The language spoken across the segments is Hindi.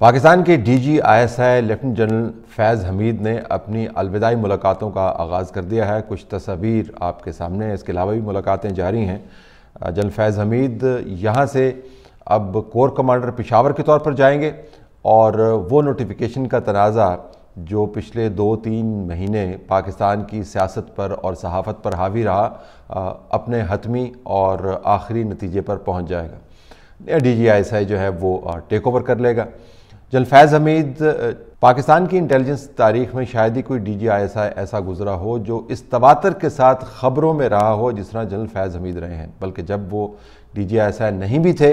पाकिस्तान के D G I S I lieutenant general Faiz Hameed ने अपनी अलविदाई मुलाकातों का आगाज़ कर दिया है कुछ तस्वीर आपके सामने इसके अलावा भी मुलाकातें जारी हैं जनरल फैज़ हमीद यहाँ से अब कोर कमांडर पिशावर के तौर पर जाएंगे और वो नोटिफिकेशन का तनाज़ा जो पिछले दो तीन महीने पाकिस्तान की सियासत पर और सहाफ़त पर हावी रहा अपने हतमी और आखिरी नतीजे पर पहुँच जाएगा डी जी आई एस आई जो है वो टेक ओवर कर लेगा जलफैज़ हमीद पाकिस्तान की इंटेलिजेंस तारीख में शायद ही कोई डी जी आई एस आई ऐसा गुजरा हो जो इस तवातर के साथ खबरों में रहा हो जिस तरह जनरल फैज़ हमीद रहे हैं बल्कि जब वो डी जी आई एस आई नहीं भी थे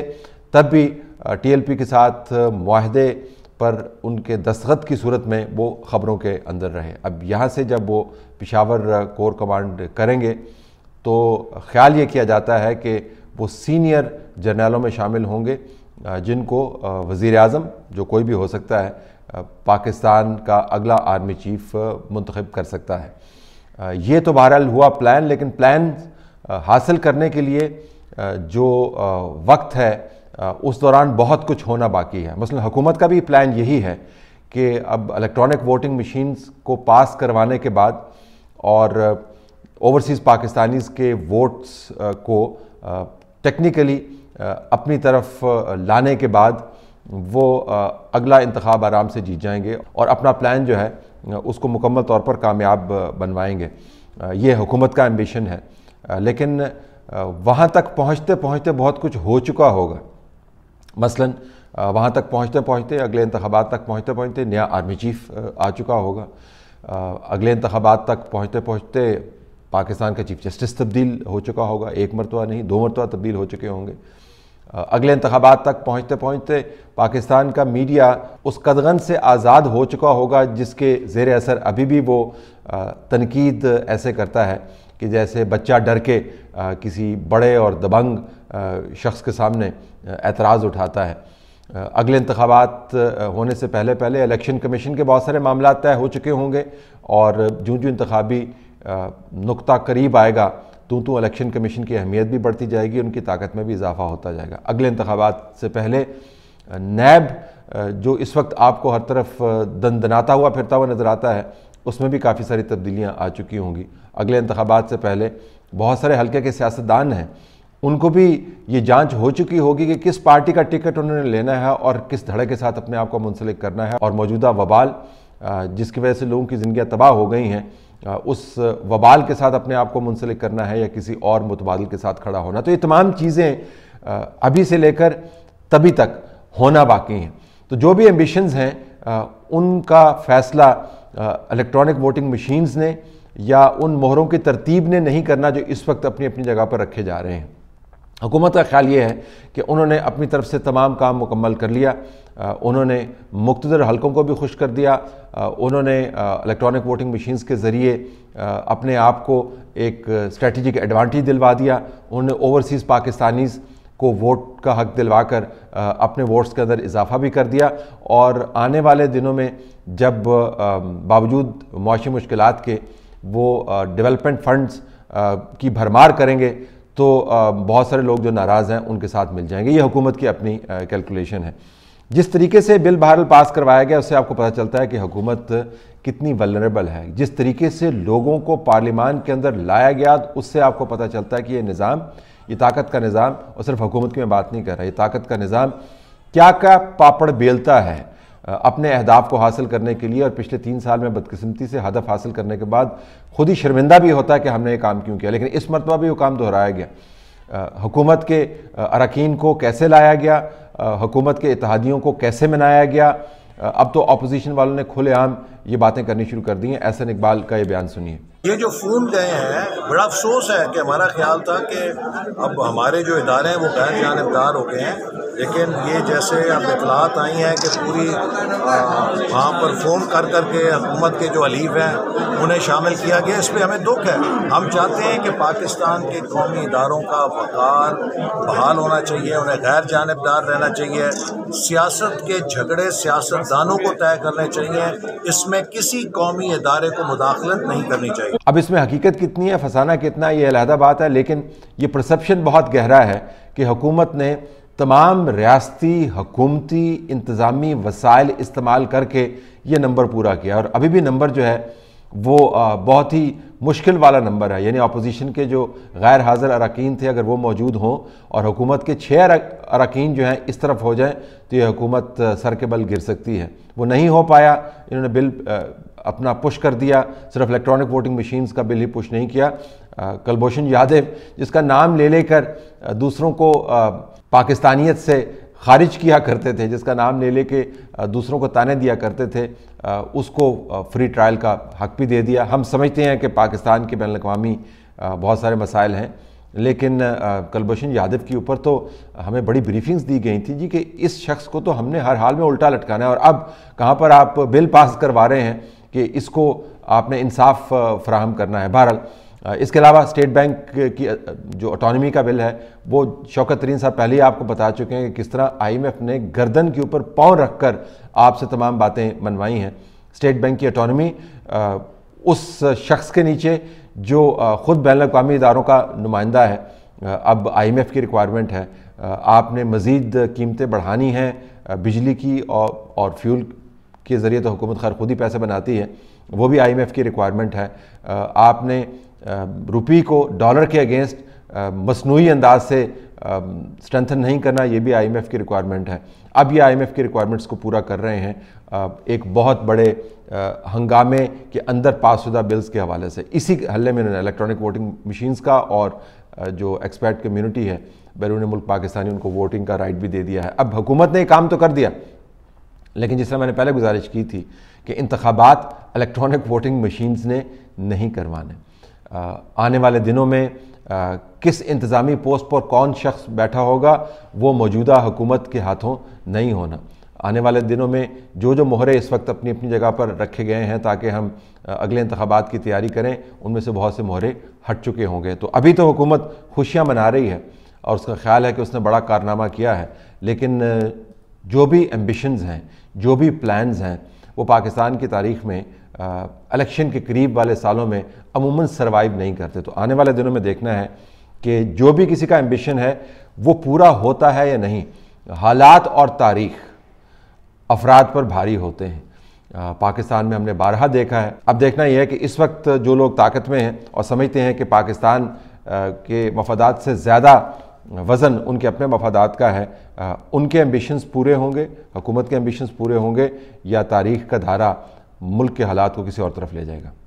तब भी टी एल पी के साथ माहदे पर उनके दस्तखत की सूरत में वो खबरों के अंदर रहे अब यहाँ से जब वो पिशावर कोर कमांड करेंगे तो ख्याल ये किया जाता है कि वो सीनियर जर्नलों में शामिल होंगे जिनको वज़ी अजम जो कोई भी हो सकता है पाकिस्तान का अगला आर्मी चीफ मंतखब कर सकता है ये तो बहरहाल हुआ प्लान लेकिन प्लान हासिल करने के लिए जो वक्त है उस दौरान बहुत कुछ होना बाकी है मसलन हुकूमत का भी प्लान यही है कि अब इलेक्ट्रॉनिक वोटिंग मशीन्स को पास करवाने के बाद और ओवरसीज़ पाकिस्तानीज़ के वोट्स को टेक्निकली अपनी तरफ लाने के बाद वो अगला इंतखब आराम से जीत जाएंगे और अपना प्लान जो है उसको मुकम्मल तौर पर कामयाब बनवाएंगे ये हुकूमत का एम्बिशन है लेकिन वहाँ तक पहुँचते पहुँचते बहुत कुछ हो चुका होगा मसलन वहाँ तक पहुँचते पहुँचते अगले इंतबात तक पहुँचते पहुँचते नया आर्मी चीफ आ चुका होगा अगले इंतबात तक पहुँचते पहुँचते पाकिस्तान का चीफ जस्टिस तब्दील हो चुका होगा एक मरतबा नहीं दो मरतबा तब्दील हो चुके होंगे अगले इंतबात तक पहुँचते पहुँचते पाकिस्तान का मीडिया उस कदगन से आज़ाद हो चुका होगा जिसके ज़ेर असर अभी भी वो तनकीद ऐसे करता है कि जैसे बच्चा डर के किसी बड़े और दबंग शख्स के सामने एतराज़ उठाता है अगले इंतबात होने से पहले पहले इलेक्शन कमीशन के बहुत सारे मामला तय हो चुके होंगे और जो जो इंतबी नुकता करीब आएगा तो तो इलेक्शन कमीशन की अहमियत भी बढ़ती जाएगी उनकी ताकत में भी इजाफा होता जाएगा अगले इंतबात से पहले नैब जो इस वक्त आपको हर तरफ दंदनाता हुआ फिरता हुआ नज़र आता है उसमें भी काफ़ी सारी तब्दीलियाँ आ चुकी होंगी अगले इंतबात से पहले बहुत सारे हल्के के सियासतदान हैं उनको भी ये जांच हो चुकी होगी कि किस पार्टी का टिकट उन्होंने लेना है और किस धड़े के साथ अपने आप को मुंसलिक करना है और मौजूदा वबाल जिसकी वजह से लोगों की ज़िंदियाँ तबाह हो गई हैं उस वबाल के साथ अपने आप को मुंसलिक करना है या किसी और मुतबादल के साथ खड़ा होना तो ये तमाम चीज़ें अभी से लेकर तभी तक होना बाकी हैं तो जो भी एम्बिशंस हैं उनका फैसला इलेक्ट्रॉनिक वोटिंग मशीन्स ने या उन मोहरों की तरतीब ने नहीं करना जो इस वक्त अपनी अपनी जगह पर रखे जा रहे हैं हुकूमत का ख्याल ये है कि उन्होंने अपनी तरफ से तमाम काम मुकम्मल कर लिया उन्होंने मुख्तर हलकों को भी खुश कर दिया उन्होंने इलेक्ट्रॉनिक वोटिंग मशीन्स के ज़रिए अपने आप को एक स्ट्रेटजिक एडवांटेज दिलवा दिया उन्होंने ओवरसीज़ पाकिस्तानीज़ को वोट का हक दिलवा कर अपने वोट्स के अंदर इजाफा भी कर दिया और आने वाले दिनों में जब बावजूद मुशी मुश्किल के वो डेवलपमेंट फंड्स की भरमार करेंगे तो बहुत सारे लोग जो नाराज़ हैं उनके साथ मिल जाएंगे ये हुकूमत की अपनी कैलकुलेशन है जिस तरीके से बिल बहरल पास करवाया गया उससे आपको पता चलता है कि हुकूमत कितनी वलरेबल है जिस तरीके से लोगों को पार्लियामान के अंदर लाया गया उससे आपको पता चलता है कि ये निज़ाम ये ताकत का निज़ाम और सिर्फ हुकूमत की मैं बात नहीं कर रहा ये ताकत का निज़ाम क्या क्या पापड़ बेलता है अपने अहदाफ को हासिल करने के लिए और पिछले तीन साल में बदकस्मती से हदफ हासिल करने के बाद खुद ही शर्मिंदा भी होता है कि हमने ये काम क्यों किया लेकिन इस मरतबा भी वो काम दोहराया गया हुकूमत के अरकान को कैसे लाया गया हुकूमत के इतिहादियों को कैसे मनाया गया अब तो अपोजिशन वालों ने खुलेआम ये बातें करनी शुरू कर दी हैं एहसन इकबाल का ये बयान सुनिए ये जो फूल गए हैं बड़ा अफसोस है कि हमारा ख्याल था कि अब हमारे जो इदारे हैं वो गैर जानबदार हो गए हैं लेकिन ये जैसे अब इतलात आई हैं कि पूरी वहाँ पर फ़ोन कर कर के हुकूमत के जो अलीफ हैं उन्हें शामिल किया गया इस पर हमें दुख है हम चाहते हैं कि पाकिस्तान के कौमी इदारों का वक़ार बहाल होना चाहिए उन्हें गैर जानबदार रहना चाहिए सियासत के झगड़े सियासतदानों को तय करने चाहिए इसमें में किसी कौमी इदारे को मुदाखलत नहीं करनी चाहिए अब इसमें हकीकत कितनी है फसाना कितना ये अलहदा बात है लेकिन ये परसप्शन बहुत गहरा है कि हुकूमत ने तमाम रियाती हकूमती इंतज़ामी वसाइल इस्तेमाल करके ये नंबर पूरा किया और अभी भी नंबर जो है वो बहुत ही मुश्किल वाला नंबर है यानी अपोजिशन के जो गैर हाजिर अरकान थे अगर वो मौजूद हों और हुकूमत के छः अरकान जो हैं इस तरफ हो जाएं तो ये हुकूमत सर के बल गिर सकती है वो नहीं हो पाया इन्होंने बिल अपना पुश कर दिया सिर्फ इलेक्ट्रॉनिक वोटिंग मशीन्स का बिल ही पुश नहीं किया कलभूषण यादव जिसका नाम ले लेकर दूसरों को पाकिस्तानियत से खारिज किया करते थे जिसका नाम ले लेके दूसरों को ताने दिया करते थे उसको फ्री ट्रायल का हक भी दे दिया हम समझते हैं कि पाकिस्तान के बैन अवी बहुत सारे मसाइल हैं लेकिन कलभूषण यादव के ऊपर तो हमें बड़ी ब्रीफिंग्स दी गई थी जी कि इस शख्स को तो हमने हर हाल में उल्टा लटकाना है और अब कहाँ पर आप बिल पास करवा रहे हैं कि इसको आपने इंसाफ फ्राहम करना है बहरहाल इसके अलावा स्टेट बैंक की जो ऑटोनॉमी का बिल है वो शौकत तरीन साहब पहले ही आपको बता चुके हैं कि किस तरह आईएमएफ ने गर्दन के ऊपर पाँव रखकर आपसे तमाम बातें मनवाई हैं स्टेट बैंक की ऑटोनॉमी उस शख्स के नीचे जो ख़ुद बैन अवी इदारों का नुमाइंदा है अब आईएमएफ की रिक्वायरमेंट है आपने मज़ीद कीमतें बढ़ानी हैं बिजली की और, और फ्यूल के ज़रिए तो हुकूमत खैर खुद ही पैसे बनाती है वो भी आईएमएफ की रिक्वायरमेंट है आपने रुपी को डॉलर के अगेंस्ट मसनू अंदाज से स्ट्रेंथन नहीं करना ये भी आईएमएफ की रिक्वायरमेंट है अब ये आईएमएफ की रिक्वायरमेंट्स को पूरा कर रहे हैं एक बहुत बड़े हंगामे के अंदर पासशुदा बिल्स के हवाले से इसी हल्ले में उन्होंने इलेक्ट्रॉनिक वोटिंग मशीन्स का और जो एक्सपर्ट कम्यूनिटी है बैरून मुल्क पाकिस्तानी उनको वोटिंग का राइट भी दे दिया है अब हुकूमत ने काम तो कर दिया लेकिन जिस तरह मैंने पहले गुजारिश की थी कि इंतबात इलेक्ट्रॉनिक वोटिंग मशीन्स ने नहीं करवाने आने वाले दिनों में आ, किस इंतज़ामी पोस्ट पर कौन शख्स बैठा होगा वो मौजूदा हुकूमत के हाथों नहीं होना आने वाले दिनों में जो जो मोहरे इस वक्त अपनी अपनी जगह पर रखे गए हैं ताकि हम अगले इंतबात की तैयारी करें उनमें से बहुत से मोहरे हट चुके होंगे तो अभी तो हुकूमत खुशियाँ मना रही है और उसका ख्याल है कि उसने बड़ा कारनामा किया है लेकिन जो भी एम्बिशंस हैं जो भी प्लान्स हैं वो पाकिस्तान की तारीख में इलेक्शन के करीब वाले सालों में अमूमन सर्वाइव नहीं करते तो आने वाले दिनों में देखना है कि जो भी किसी का एम्बिशन है वो पूरा होता है या नहीं हालात और तारीख अफराद पर भारी होते हैं आ, पाकिस्तान में हमने बारहा देखा है अब देखना यह है कि इस वक्त जो लोग ताकत में हैं और समझते हैं कि पाकिस्तान आ, के मफादात से ज़्यादा वज़न उनके अपने मफादात का है आ, उनके एम्बिशंस पूरे होंगे हुकूमत के एम्बिशंस पूरे होंगे या तारीख का धारा मुल्क के हालात को किसी और तरफ ले जाएगा